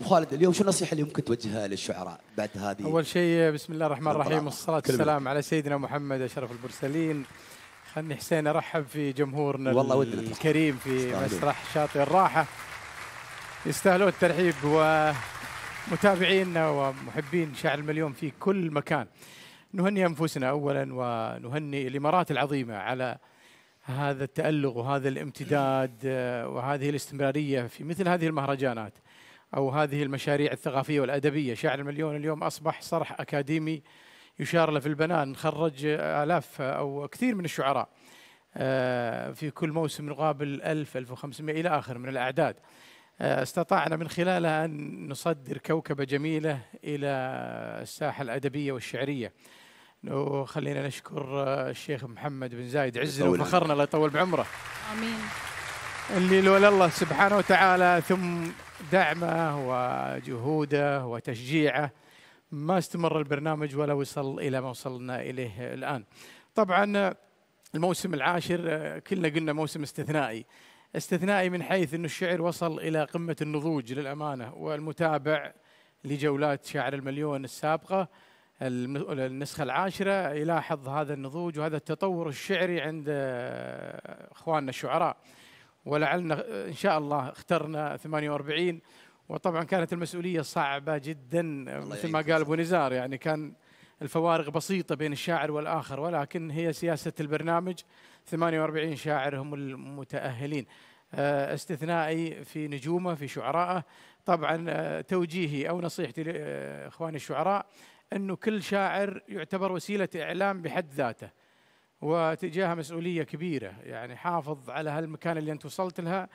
ابو خالد اليوم شو النصيحه اللي ممكن توجهها للشعراء بعد هذه اول شيء بسم الله الرحمن الرحيم والصلاه والسلام على سيدنا محمد اشرف المرسلين خلني حسين ارحب في جمهورنا والله الكريم في مسرح شاطئ الراحه يستاهلون الترحيب ومتابعينا ومحبين شعر المليون في كل مكان نهني انفسنا اولا ونهني الامارات العظيمه على هذا التألق وهذا الامتداد وهذه الاستمرارية في مثل هذه المهرجانات أو هذه المشاريع الثقافية والأدبية شاعر المليون اليوم أصبح صرح أكاديمي يشار له في البنان خرج آلاف أو كثير من الشعراء آه، في كل موسم نقابل 1000 1500 إلى آخر من الأعداد آه، استطعنا من خلالها أن نصدر كوكبة جميلة إلى الساحة الأدبية والشعرية وخلينا نشكر آه، الشيخ محمد بن زايد عزنا وفخرنا الله يطول بعمره آمين اللي لولا الله سبحانه وتعالى ثم دعمه وجهوده وتشجيعه ما استمر البرنامج ولا وصل إلى ما وصلنا إليه الآن طبعا الموسم العاشر كلنا قلنا موسم استثنائي استثنائي من حيث أن الشعر وصل إلى قمة النضوج للأمانة والمتابع لجولات شاعر المليون السابقة النسخة العاشرة يلاحظ هذا النضوج وهذا التطور الشعري عند آه، إخواننا الشعراء ولعلنا آه، ان شاء الله اخترنا 48 وطبعا كانت المسؤوليه صعبه جدا مثل ما قال ابو نزار يعني كان الفوارق بسيطه بين الشاعر والاخر ولكن هي سياسه البرنامج 48 شاعر هم المتاهلين آه، استثنائي في نجومه في شعرائه طبعا آه، توجيهي او نصيحتي لاخواني الشعراء انه كل شاعر يعتبر وسيله اعلام بحد ذاته وتجاهها مسؤوليه كبيره يعني حافظ على هالمكان اللي انت وصلت لها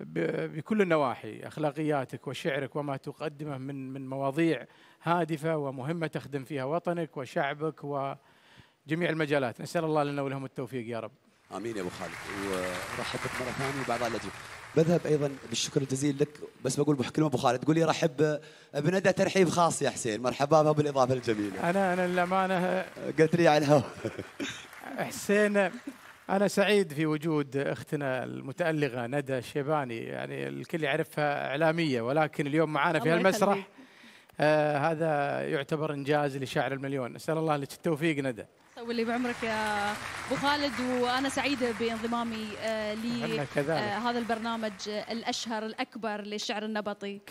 بكل النواحي اخلاقياتك وشعرك وما تقدمه من من مواضيع هادفه ومهمه تخدم فيها وطنك وشعبك وجميع المجالات نسال الله لنا ولهم التوفيق يا رب امين يا ابو خالد ورحب مره ثانيه بعد على جيب. بذهب ايضا بالشكر الجزيل لك بس بقول كلمه ابو خالد تقول لي رحب بندى ترحيب خاص يا حسين مرحبا بالاضافه الجميله انا انا للامانه قلت لي على الهواء حسين أنا سعيد في وجود أختنا المتألقة ندى الشيباني يعني الكل يعرفها إعلامية ولكن اليوم معانا في هالمسرح آه هذا يعتبر إنجاز لشاعر المليون أسأل الله لك التوفيق ندى واللي بعمرك يا ابو خالد وانا سعيده بانضمامي آه لهذا آه البرنامج الاشهر الاكبر للشعر النبطي